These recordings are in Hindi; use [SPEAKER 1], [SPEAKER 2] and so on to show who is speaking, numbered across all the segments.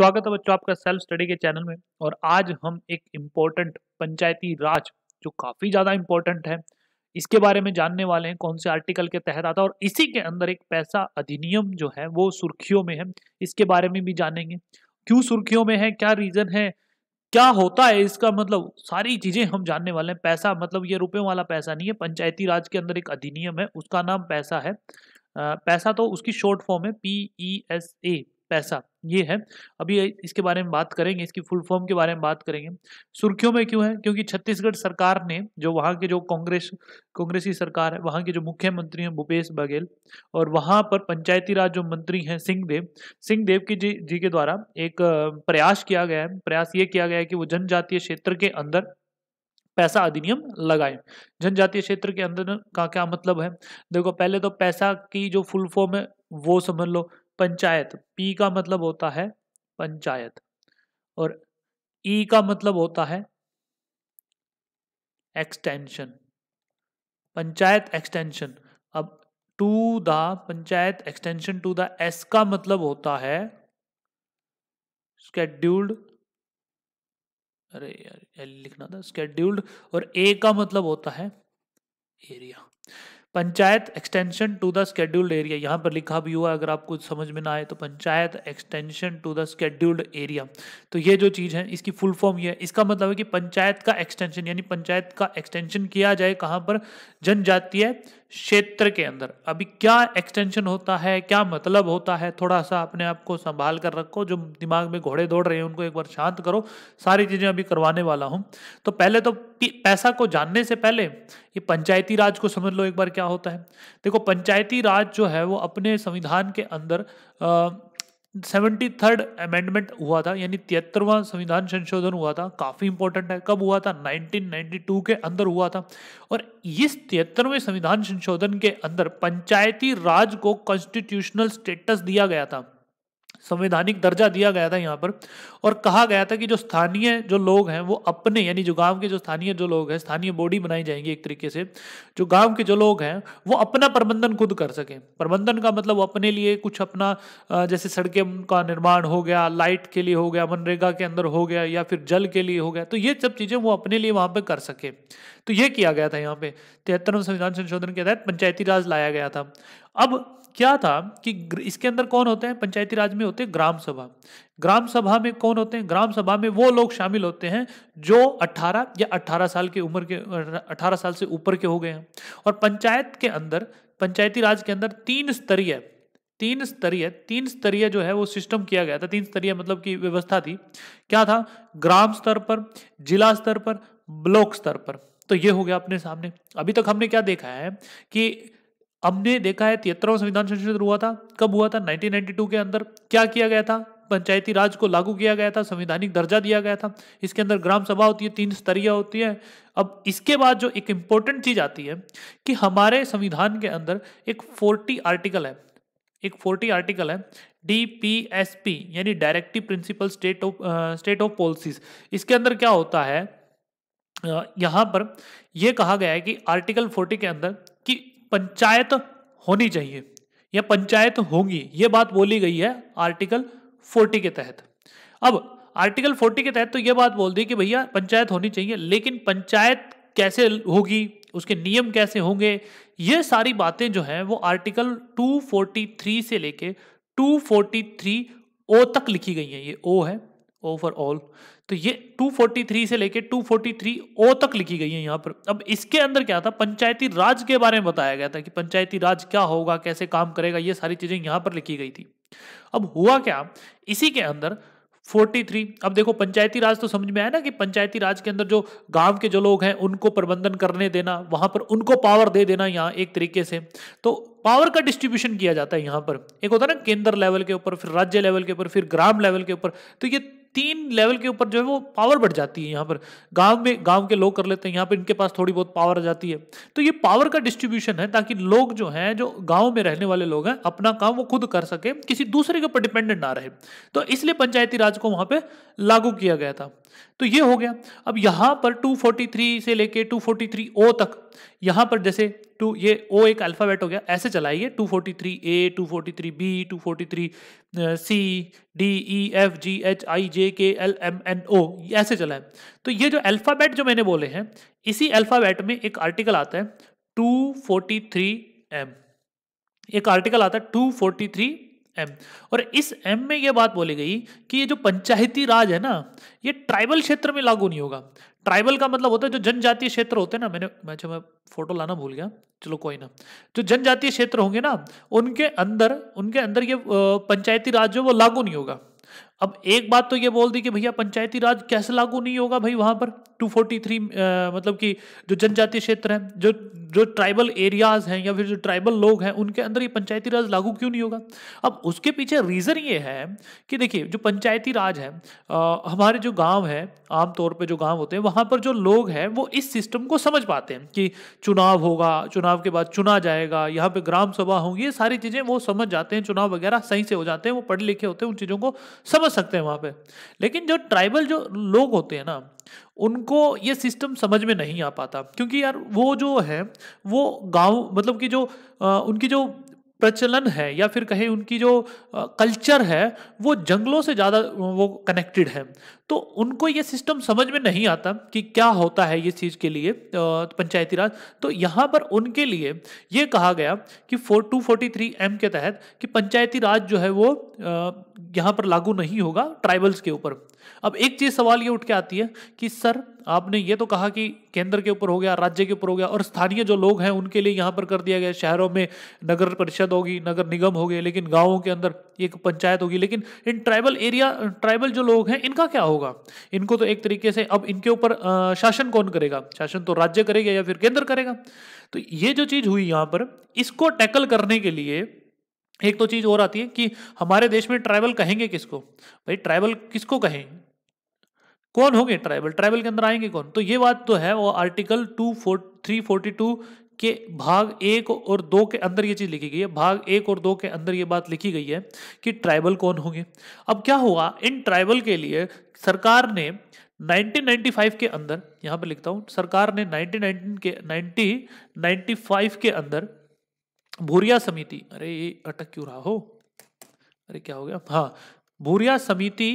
[SPEAKER 1] स्वागत है बच्चों आपका सेल्फ स्टडी के चैनल में और आज हम एक इम्पोर्टेंट पंचायती राज जो काफ़ी ज़्यादा इम्पोर्टेंट है इसके बारे में जानने वाले हैं कौन से आर्टिकल के तहत आता है और इसी के अंदर एक पैसा अधिनियम जो है वो सुर्खियों में है इसके बारे में भी जानेंगे क्यों सुर्खियों में है क्या रीज़न है क्या होता है इसका मतलब सारी चीज़ें हम जानने वाले हैं पैसा मतलब ये रुपयों वाला पैसा नहीं है पंचायती राज के अंदर एक अधिनियम है उसका नाम पैसा है पैसा तो उसकी शॉर्ट फॉर्म है P E S A PESA ये है अभी इसके बारे में बात करेंगे इसकी फुल फॉर्म के बारे में बात करेंगे सुर्खियों में क्यों है क्योंकि छत्तीसगढ़ सरकार ने जो वहाँ के जो कांग्रेस कांग्रेसी सरकार है वहाँ के जो मुख्यमंत्री हैं भूपेश बघेल और वहाँ पर पंचायती राज जो मंत्री हैं सिंहदेव सिंहदेव की जी जी के द्वारा एक प्रयास किया गया है प्रयास ये किया गया है कि वो जनजातीय क्षेत्र के अंदर पैसा अधिनियम लगाएं जनजातीय क्षेत्र के अंदर का क्या मतलब है देखो पहले तो पैसा की जो फुल फॉर्म है वो समझ लो पंचायत पी का मतलब होता है पंचायत और ई e का मतलब होता है एक्सटेंशन पंचायत एक्सटेंशन अब to the panchayat extension to the S का मतलब होता है स्केड्यूल्ड अरे यार लिखना था स्केड्यूल्ड और ए का मतलब होता है area panchayat extension to the scheduled area यहाँ पर लिखा भी हुआ अगर आपको समझ में ना आए तो panchayat extension to the scheduled area तो ये जो चीज़ है इसकी फुल फॉर्म ये है इसका मतलब है कि पंचायत का एक्सटेंशन यानी पंचायत का एक्सटेंशन किया जाए कहाँ पर जनजातीय क्षेत्र के अंदर अभी क्या एक्सटेंशन होता है क्या मतलब होता है थोड़ा सा अपने आप को संभाल कर रखो जो दिमाग में घोड़े दौड़ रहे हैं उनको एक बार शांत करो सारी चीज़ें अभी करवाने वाला हूँ तो पहले तो पैसा को जानने से पहले ये पंचायती राज को समझ लो एक बार क्या होता है देखो पंचायती राज जो है वो अपने संविधान के अंदर आ, सेवेंटी थर्ड अमेंडमेंट हुआ था यानी तिहत्तरवा संविधान संशोधन हुआ था काफ़ी इंपॉर्टेंट है कब हुआ था 1992 के अंदर हुआ था और इस तिहत्तरवें संविधान संशोधन के अंदर पंचायती राज को कॉन्स्टिट्यूशनल स्टेटस दिया गया था संवैधानिक दर्जा दिया गया था यहाँ पर और कहा गया था कि जो स्थानीय जो लोग हैं वो अपने यानी जो गांव के जो स्थानीय जो लोग हैं स्थानीय बॉडी बनाई जाएंगी एक तरीके से जो गांव के जो लोग हैं वो अपना प्रबंधन खुद कर सकें प्रबंधन का मतलब वो अपने लिए कुछ अपना जैसे सड़कें का निर्माण हो गया लाइट के लिए हो गया मनरेगा के अंदर हो गया या फिर जल के लिए हो गया तो ये सब चीज़ें वो अपने लिए वहाँ पर कर सकें तो ये किया गया था यहाँ पे तिहत्तरवें संविधान संशोधन के तहत पंचायती राज लाया गया था अब क्या था कि इसके अंदर कौन होते हैं पंचायती राज में होते हैं ग्राम सभा ग्राम सभा में कौन होते हैं ग्राम सभा में वो लोग शामिल होते हैं जो 18 या 18 साल की उम्र के 18 साल से ऊपर के हो गए हैं और पंचायत के अंदर पंचायती राज के अंदर तीन स्तरीय तीन स्तरीय तीन स्तरीय जो है वो सिस्टम किया गया था तीन स्तरीय मतलब की व्यवस्था थी क्या था ग्राम स्तर पर जिला स्तर पर ब्लॉक स्तर पर तो ये हो गया अपने सामने अभी तक हमने क्या देखा है कि हमने देखा है तिहत्तरवा संविधान संशोधन हुआ था कब हुआ था 1992 के अंदर क्या किया गया था पंचायती राज को लागू किया गया था संवैधानिक दर्जा दिया गया था इसके अंदर ग्राम सभा होती है तीन स्तरीय होती है अब इसके बाद जो एक इंपॉर्टेंट चीज आती है कि हमारे संविधान के अंदर एक फोर्टी आर्टिकल है एक फोर्टी आर्टिकल है डी पी एस पी यानी directive principle state of state of policies इसके अंदर क्या होता है यहाँ पर यह कहा गया है कि आर्टिकल फोर्टी के अंदर कि पंचायत होनी चाहिए या पंचायत होंगी ये बात बोली गई है आर्टिकल फोर्टी के तहत अब आर्टिकल फोर्टी के तहत तो ये बात बोल दी कि भैया पंचायत होनी चाहिए लेकिन पंचायत कैसे होगी उसके नियम कैसे होंगे ये सारी बातें जो हैं वो आर्टिकल 243 से लेके 243 ओ तक लिखी गई हैं ये ओ है ओ फॉर ऑल तो ये 243 से लेके 243 ओ तक लिखी गई है यहाँ पर अब इसके अंदर क्या था पंचायती राज के बारे में बताया गया था कि पंचायती राज क्या होगा कैसे काम करेगा ये सारी चीजें यहाँ पर लिखी गई थी अब हुआ क्या इसी के अंदर 43 अब देखो पंचायती राज तो समझ में आया ना कि पंचायती राज के अंदर जो गांव के जो लोग हैं उनको प्रबंधन करने देना वहां पर उनको पावर दे देना यहाँ एक तरीके से तो पावर का डिस्ट्रीब्यूशन किया जाता है यहाँ पर एक होता है ना केंद्र लेवल के ऊपर फिर राज्य लेवल के ऊपर फिर ग्राम लेवल के ऊपर तो ये तीन लेवल के ऊपर जो है वो पावर बढ़ जाती है यहाँ पर गांव में गांव के लोग कर लेते हैं यहाँ पर इनके पास थोड़ी बहुत पावर आ जाती है तो ये पावर का डिस्ट्रीब्यूशन है ताकि लोग जो हैं जो गांव में रहने वाले लोग हैं अपना काम वो खुद कर सके किसी दूसरे के ऊपर डिपेंडेंट ना रहे तो इसलिए पंचायती राज को वहां पर लागू किया गया था तो ये हो गया अब यहाँ पर 243 से लेके 243 ओ तक यहाँ पर जैसे टू ये ओ एक अल्फ़ाबेट हो गया ऐसे चलाइए two forty A 243A 243B C D E F G H I J K L M N O ऐसे चलाए तो ये जो अल्फ़ाबेट जो मैंने बोले हैं इसी अल्फ़ाबेट में एक आर्टिकल आता है एम एक आर्टिकल आता है 243 एम और इस एम में यह बात बोली गई कि ये जो पंचायती राज है ना ये ट्राइबल क्षेत्र में लागू नहीं होगा ट्राइबल का मतलब होता है जो जनजातीय क्षेत्र होते हैं ना मैंने मैं अच्छा, मैं फोटो लाना भूल गया चलो कोई ना जो जनजातीय क्षेत्र होंगे ना उनके अंदर उनके अंदर ये पंचायती राज जो वो लागू नहीं होगा अब एक बात तो ये बोल दी कि भैया पंचायती राज कैसे लागू नहीं होगा भाई वहां पर 243 uh, मतलब कि जो जनजातीय क्षेत्र हैं जो जो ट्राइबल एरियाज हैं या फिर जो ट्राइबल लोग हैं उनके अंदर ये पंचायती राज लागू क्यों नहीं होगा अब उसके पीछे रीज़न ये है कि देखिए जो पंचायती राज है आ, हमारे जो गांव है आमतौर पे जो गांव होते हैं वहाँ पर जो लोग हैं वो इस सिस्टम को समझ पाते हैं कि चुनाव होगा चुनाव के बाद चुना जाएगा यहाँ पे ग्राम सभा होंगी ये सारी चीज़ें वो समझ जाते हैं चुनाव वगैरह सही से हो जाते हैं वो पढ़े लिखे होते हैं उन चीज़ों को समझ सकते हैं वहाँ पर लेकिन जो ट्राइबल जो लोग होते हैं ना उनको ये सिस्टम समझ में नहीं आ पाता क्योंकि यार वो जो है वो गांव मतलब कि जो आ, उनकी जो प्रचलन है या फिर कहें उनकी जो कल्चर है वो जंगलों से ज़्यादा वो कनेक्टेड है तो उनको ये सिस्टम समझ में नहीं आता कि क्या होता है ये चीज़ के लिए पंचायती राज तो यहाँ पर उनके लिए ये कहा गया कि four two forty three M के तहत कि पंचायती राज जो है वो यहाँ पर लागू नहीं होगा ट्राइबल्स के ऊपर अब एक चीज़ सवाल ये उठ के आती है कि सर आपने ये तो कहा कि केंद्र के ऊपर हो गया राज्य के ऊपर हो गया और स्थानीय जो लोग हैं उनके लिए यहाँ पर कर दिया गया शहरों में नगर परिषद होगी नगर निगम हो गए लेकिन गाँवों के अंदर एक पंचायत होगी लेकिन इन ट्राइबल एरिया ट्राइबल जो लोग हैं इनका क्या होगा इनको तो एक तरीके से अब इनके ऊपर शासन कौन करेगा शासन तो राज्य करेगा या फिर केंद्र करेगा तो ये जो चीज हुई यहाँ पर इसको टैकल करने के लिए एक तो चीज और आती है कि हमारे देश में ट्राइबल कहेंगे किसको भाई ट्राइबल किसको कहें कौन होंगे ट्राइबल ट्राइबल के अंदर आएंगे कौन तो ये बात तो है वो article two forty three forty two के भाग एक और दो के अंदर ये चीज़ लिखी गई है भाग एक और दो के अंदर ये बात लिखी गई है कि ट्राइबल कौन होंगे अब क्या हुआ इन ट्राइबल के लिए सरकार ने 1995 के अंदर यहां पे लिखता हूं सरकार ने 1919 के 1995 के अंदर भूरिया समिति अरे ये अटक क्यों रहा हो अरे क्या हो गया हाँ भूरिया समिति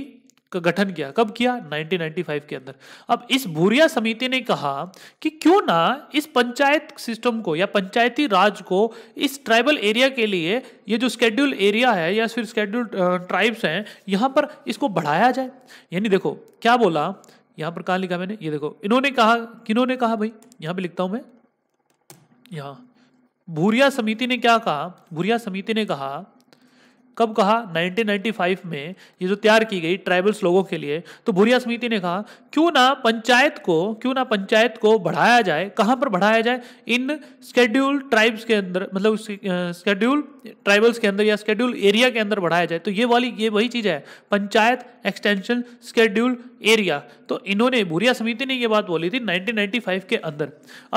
[SPEAKER 1] का गठन किया कब किया 1995 के अंदर अब इस भूरिया समिति ने कहा कि क्यों ना इस पंचायत सिस्टम को या पंचायती राज को इस ट्राइबल एरिया के लिए ये जो स्केड्यूल एरिया है या फिर स्केड्यूल ट्राइब्स हैं यहाँ पर इसको बढ़ाया जाए यानी देखो क्या बोला यहाँ पर कहा लिखा मैंने ये देखो इन्होंने कहा किन्होंने कहा भाई यहाँ पर लिखता हूँ मैं यहाँ भूरिया समिति ने क्या कहा भूरिया समिति ने कहा कब कहा 1995 में ये जो तैयार की गई ट्राइबल्स लोगों के लिए तो भूरिया समिति ने कहा क्यों ना पंचायत को क्यों ना पंचायत को बढ़ाया जाए कहाँ पर बढ़ाया जाए इन स्केड्यूल ट्राइब्स के अंदर मतलब स्केड्यूल ट्राइबल्स के अंदर या स्केड्यूल एरिया के अंदर बढ़ाया जाए तो ये वाली ये वही चीज़ है पंचायत एक्सटेंशन स्केड्यूल एरिया तो इन्होंने भूरिया समिति ने ये बात बोली थी 1995 के अंदर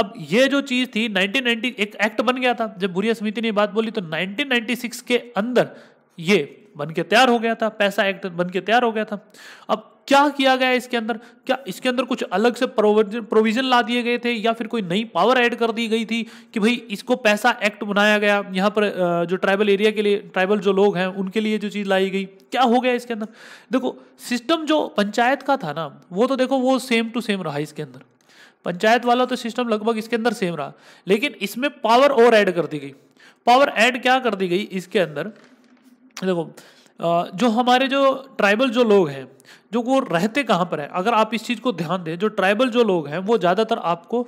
[SPEAKER 1] अब ये जो चीज़ थी 1990 एक एक्ट बन गया था जब भूरिया समिति ने बात बोली तो 1996 के अंदर ये बन के तैयार हो गया था पैसा एक्ट बन के तैयार हो गया था अब क्या किया गया इसके अंदर क्या इसके अंदर कुछ अलग से प्रोविजन ला दिए गए थे या फिर कोई नई पावर ऐड कर दी गई थी कि भाई इसको पैसा एक्ट बनाया गया यहाँ पर जो ट्राइबल एरिया के लिए ट्राइबल जो लोग हैं उनके लिए जो चीज़ लाई गई क्या हो गया इसके अंदर देखो सिस्टम जो पंचायत का था ना वो तो देखो वो सेम टू सेम रहा इसके अंदर पंचायत वाला तो सिस्टम लगभग इसके अंदर सेम रहा लेकिन इसमें पावर और ऐड कर दी गई पावर ऐड क्या कर दी गई इसके अंदर देखो जो हमारे जो ट्राइबल जो लोग हैं जो वो रहते कहाँ पर है अगर आप इस चीज़ को ध्यान दें जो ट्राइबल जो लोग हैं वो ज़्यादातर आपको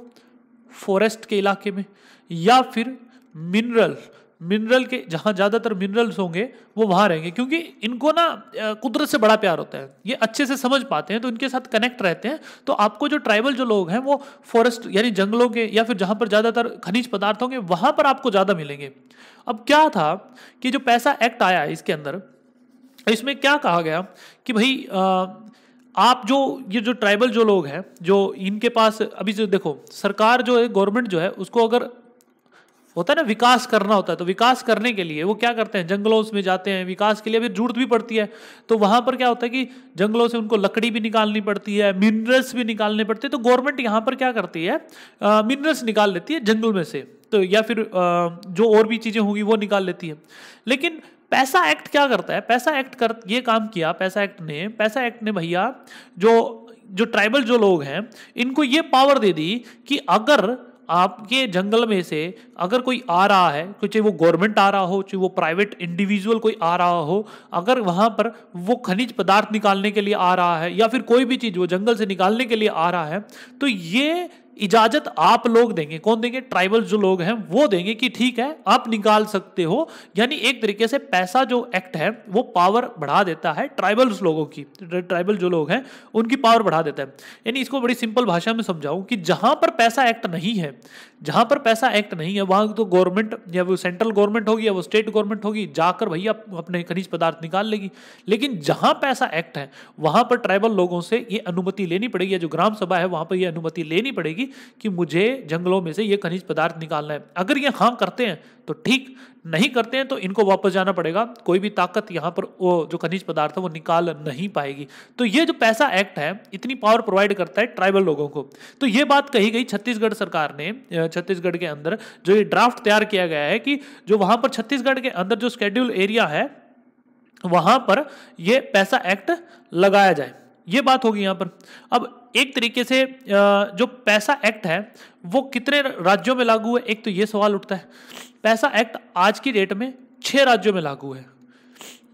[SPEAKER 1] फॉरेस्ट के इलाके में या फिर मिनरल मिनरल के जहाँ ज़्यादातर मिनरल्स होंगे वो वहाँ रहेंगे क्योंकि इनको ना कुदरत से बड़ा प्यार होता है ये अच्छे से समझ पाते हैं तो इनके साथ कनेक्ट रहते हैं तो आपको जो ट्राइबल जो लोग हैं वो फॉरेस्ट यानी जंगलों के या फिर जहाँ पर ज़्यादातर खनिज पदार्थ होंगे वहाँ पर आपको ज़्यादा मिलेंगे अब क्या था कि जो पैसा एक्ट आया है इसके अंदर इसमें क्या कहा गया कि भाई आ, आप जो ये जो ट्राइबल जो लोग हैं जो इनके पास अभी जो देखो सरकार जो है गवर्नमेंट जो है उसको अगर होता है ना विकास करना होता है तो विकास करने के लिए वो क्या करते हैं जंगलों में जाते हैं विकास के लिए अभी जरूरत भी पड़ती है तो वहाँ पर क्या होता है कि जंगलों से उनको लकड़ी भी निकालनी पड़ती है मिनरल्स भी निकालने पड़ते हैं तो गवर्नमेंट यहाँ पर क्या करती है मिनरल्स निकाल लेती है जंगल में से तो या फिर जो और भी चीज़ें होंगी वो निकाल लेती है लेकिन पैसा एक्ट क्या करता है पैसा एक्ट कर ये काम किया पैसा एक्ट ने पैसा एक्ट ने भैया जो जो ट्राइबल जो लोग हैं इनको ये पावर दे दी कि अगर आपके जंगल में से अगर कोई आ रहा है चाहे वो गवर्नमेंट आ रहा हो चाहे वो प्राइवेट इंडिविजुअल कोई आ रहा हो अगर वहाँ पर वो खनिज पदार्थ निकालने के लिए आ रहा है या फिर कोई भी चीज़ वो जंगल से निकालने के लिए आ रहा है तो ये इजाजत आप लोग देंगे कौन देंगे ट्राइबल जो लोग हैं वो देंगे कि ठीक है आप निकाल सकते हो यानी एक तरीके से पैसा जो एक्ट है वो पावर बढ़ा देता है ट्राइबल्स लोगों की ट्राइबल जो लोग हैं उनकी पावर बढ़ा देता है यानी इसको बड़ी सिंपल भाषा में समझाऊं कि जहां पर पैसा एक्ट नहीं है जहां पर पैसा एक्ट नहीं है वहां तो गवर्नमेंट या वो सेंट्रल गवर्नमेंट होगी या वो स्टेट गवर्नमेंट होगी जाकर भैया अपने खनिज पदार्थ निकाल लेगी लेकिन जहां पैसा एक्ट है वहां पर ट्राइबल लोगों से ये अनुमति लेनी पड़ेगी जो ग्राम सभा है वहां पर यह अनुमति लेनी पड़ेगी करेगी कि मुझे जंगलों में से ये खनिज पदार्थ निकालना है अगर ये हाँ करते हैं तो ठीक नहीं करते हैं तो इनको वापस जाना पड़ेगा कोई भी ताकत यहाँ पर वो जो खनिज पदार्थ है वो निकाल नहीं पाएगी तो ये जो पैसा एक्ट है इतनी पावर प्रोवाइड करता है ट्राइबल लोगों को तो ये बात कही गई छत्तीसगढ़ सरकार ने छत्तीसगढ़ के अंदर जो ये ड्राफ्ट तैयार किया गया है कि जो वहाँ पर छत्तीसगढ़ के अंदर जो स्केड्यूल एरिया है वहाँ पर ये पैसा एक्ट लगाया जाए ये बात होगी यहाँ पर अब एक तरीके से जो पैसा एक्ट है वो कितने राज्यों में लागू है एक तो ये सवाल उठता है पैसा एक्ट आज की डेट में छः राज्यों में लागू है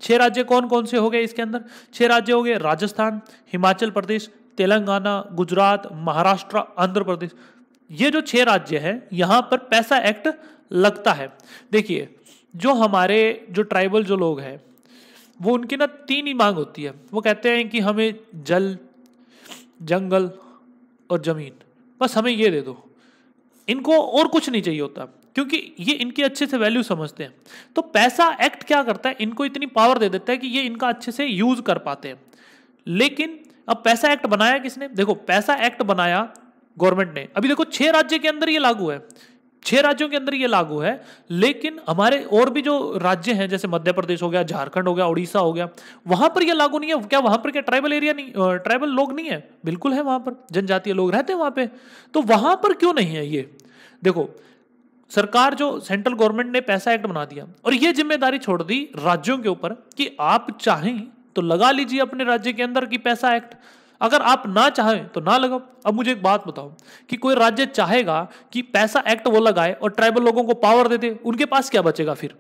[SPEAKER 1] छः राज्य कौन कौन से हो गए इसके अंदर छः राज्य हो गए राजस्थान हिमाचल प्रदेश तेलंगाना गुजरात महाराष्ट्र आंध्र प्रदेश ये जो छः राज्य हैं यहाँ पर पैसा एक्ट लगता है देखिए जो हमारे जो ट्राइबल जो लोग हैं वो उनकी ना तीन ही मांग होती है वो कहते हैं कि हमें जल जंगल और ज़मीन बस हमें ये दे दो इनको और कुछ नहीं चाहिए होता क्योंकि ये इनकी अच्छे से वैल्यू समझते हैं तो पैसा एक्ट क्या करता है इनको इतनी पावर दे देता है कि ये इनका अच्छे से यूज़ कर पाते हैं लेकिन अब पैसा एक्ट बनाया किसने देखो पैसा एक्ट बनाया गवर्नमेंट ने अभी देखो छह राज्य के अंदर ये लागू है छह राज्यों के अंदर ये लागू है लेकिन हमारे और भी जो राज्य हैं जैसे मध्य प्रदेश हो गया झारखंड हो गया उड़ीसा हो गया वहां पर ये लागू नहीं है क्या वहां पर क्या ट्राइबल एरिया नहीं ट्राइबल लोग नहीं है बिल्कुल है वहां पर जनजातीय लोग रहते हैं वहां पे तो वहां पर क्यों नहीं है ये देखो सरकार जो सेंट्रल गवर्नमेंट ने पैसा एक्ट बना दिया और ये जिम्मेदारी छोड़ दी राज्यों के ऊपर कि आप चाहें तो लगा लीजिए अपने राज्य के अंदर की पैसा एक्ट अगर आप ना चाहें तो ना लगाओ अब मुझे एक बात बताओ कि कोई राज्य चाहेगा कि पैसा एक्ट वो लगाए और ट्राइबल लोगों को पावर दे दे उनके पास क्या बचेगा फिर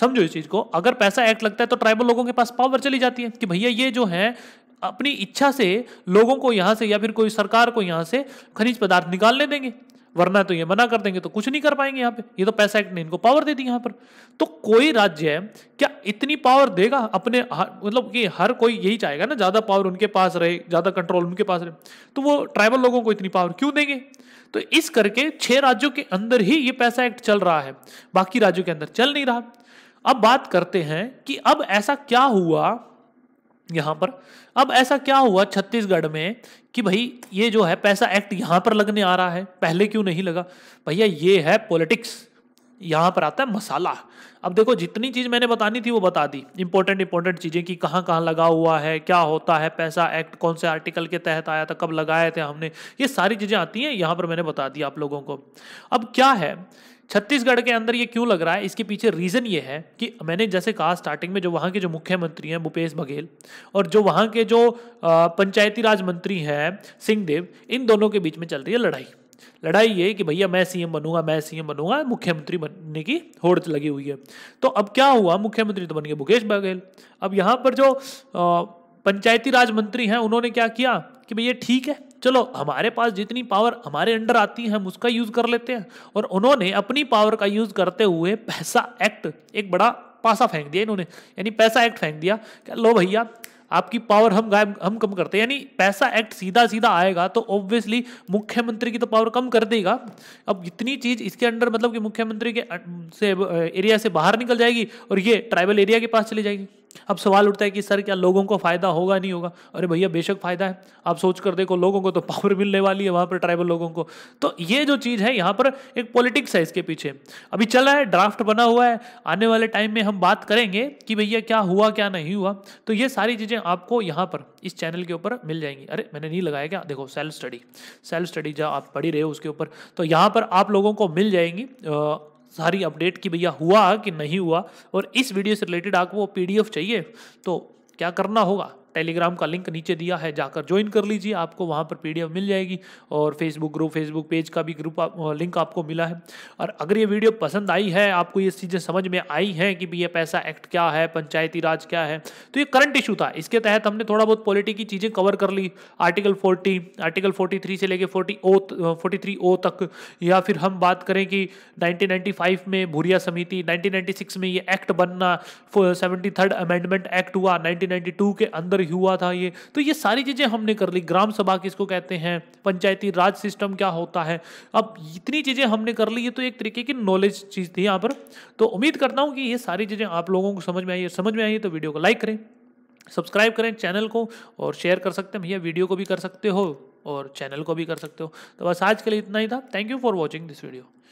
[SPEAKER 1] समझो इस चीज को अगर पैसा एक्ट लगता है तो ट्राइबल लोगों के पास पावर चली जाती है कि भैया ये जो है अपनी इच्छा से लोगों को यहाँ से या फिर कोई सरकार को यहाँ से खनिज पदार्थ निकालने देंगे वरना तो ये मना कर देंगे तो कुछ नहीं कर पाएंगे यहाँ पे ये तो पैसा एक्ट ने इनको पावर दे दी यहाँ पर तो कोई राज्य है क्या इतनी पावर देगा अपने मतलब कि हर कोई यही चाहेगा ना ज़्यादा पावर उनके पास रहे ज़्यादा कंट्रोल उनके पास रहे तो वो ट्राइबल लोगों को इतनी पावर क्यों देंगे तो इस करके छह राज्यों के अंदर ही ये पैसा एक्ट चल रहा है बाकी राज्यों के अंदर चल नहीं रहा अब बात करते हैं कि अब ऐसा क्या हुआ यहाँ पर अब ऐसा क्या हुआ छत्तीसगढ़ में कि भाई ये जो है पैसा एक्ट यहाँ पर लगने आ रहा है पहले क्यों नहीं लगा भैया ये है पॉलिटिक्स यहाँ पर आता है मसाला अब देखो जितनी चीज़ मैंने बतानी थी वो बता दी इंपॉर्टेंट इंपॉर्टेंट चीज़ें कि कहाँ कहाँ लगा हुआ है क्या होता है पैसा एक्ट कौन से आर्टिकल के तहत आया था कब लगाए थे हमने ये सारी चीज़ें आती हैं यहाँ पर मैंने बता दी आप लोगों को अब क्या है छत्तीसगढ़ के अंदर ये क्यों लग रहा है इसके पीछे रीज़न ये है कि मैंने जैसे कहा स्टार्टिंग में जो वहाँ के जो मुख्यमंत्री हैं भूपेश बघेल और जो वहाँ के जो पंचायती राज मंत्री हैं सिंहदेव इन दोनों के बीच में चल रही है लड़ाई लड़ाई ये कि भैया मैं सीएम बनूंगा मैं सीएम बनूंगा मुख्यमंत्री बनने की होड़ लगी हुई है तो अब क्या हुआ मुख्यमंत्री तो बन गए भूपेश बघेल अब यहाँ पर जो पंचायती राज मंत्री हैं उन्होंने क्या किया कि भैया ठीक है चलो हमारे पास जितनी पावर हमारे अंडर आती है हम उसका यूज़ कर लेते हैं और उन्होंने अपनी पावर का यूज़ करते हुए पैसा एक्ट एक बड़ा पासा फेंक दिया इन्होंने यानी पैसा एक्ट फेंक दिया क्या लो भैया आपकी पावर हम गायब हम कम करते हैं यानी पैसा एक्ट सीधा सीधा आएगा तो ऑब्वियसली मुख्यमंत्री की तो पावर कम कर देगा अब इतनी चीज़ इसके अंडर मतलब कि मुख्यमंत्री के से एरिया से बाहर निकल जाएगी और ये ट्राइबल एरिया के पास चली जाएगी अब सवाल उठता है कि सर क्या लोगों को फ़ायदा होगा नहीं होगा अरे भैया बेशक फ़ायदा है आप सोच कर देखो लोगों को तो पावर मिलने वाली है वहाँ पर ट्राइबल लोगों को तो ये जो चीज़ है यहाँ पर एक पॉलिटिक्स है इसके पीछे अभी चला है ड्राफ्ट बना हुआ है आने वाले टाइम में हम बात करेंगे कि भैया क्या हुआ क्या नहीं हुआ तो ये सारी चीज़ें आपको यहाँ पर इस चैनल के ऊपर मिल जाएंगी अरे मैंने नहीं लगाया क्या देखो सेल्फ स्टडी सेल्फ स्टडी जहाँ आप पढ़ी रहे हो उसके ऊपर तो यहाँ पर आप लोगों को मिल जाएंगी सारी अपडेट कि भैया हुआ कि नहीं हुआ और इस वीडियो से रिलेटेड आपको वो पीडीएफ चाहिए तो क्या करना होगा टेलीग्राम का लिंक नीचे दिया है जाकर ज्वाइन कर लीजिए आपको वहाँ पर पी मिल जाएगी और फेसबुक ग्रुप फेसबुक पेज का भी ग्रुप आप, लिंक आपको मिला है और अगर ये वीडियो पसंद आई है आपको ये चीज़ें समझ में आई हैं कि भी ये पैसा एक्ट क्या है पंचायती राज क्या है तो ये करंट इशू था इसके तहत हमने थोड़ा बहुत पॉलिटी की चीज़ें कवर कर ली article forty article forty three से लेकर forty O forty three O तक या फिर हम बात करें कि नाइनटीन में भूरिया समिति नाइनटीन में ये एक्ट बनना सेवेंटी थर्ड अमेंडमेंट एक्ट हुआ नाइनटीन के अंदर हुआ था ये तो ये सारी चीज़ें हमने कर ली ग्राम सभा किसको कहते हैं पंचायती राज सिस्टम क्या होता है अब इतनी चीज़ें हमने कर ली ये तो एक तरीके की नॉलेज चीज़ थी यहाँ पर तो उम्मीद करता हूँ कि ये सारी चीज़ें आप लोगों को समझ में आई है समझ में आई है तो वीडियो को लाइक करें सब्सक्राइब करें चैनल को और शेयर कर सकते हैं भैया वीडियो को भी कर सकते हो और चैनल को भी कर सकते हो तो बस आज के लिए इतना ही था thank you for watching this video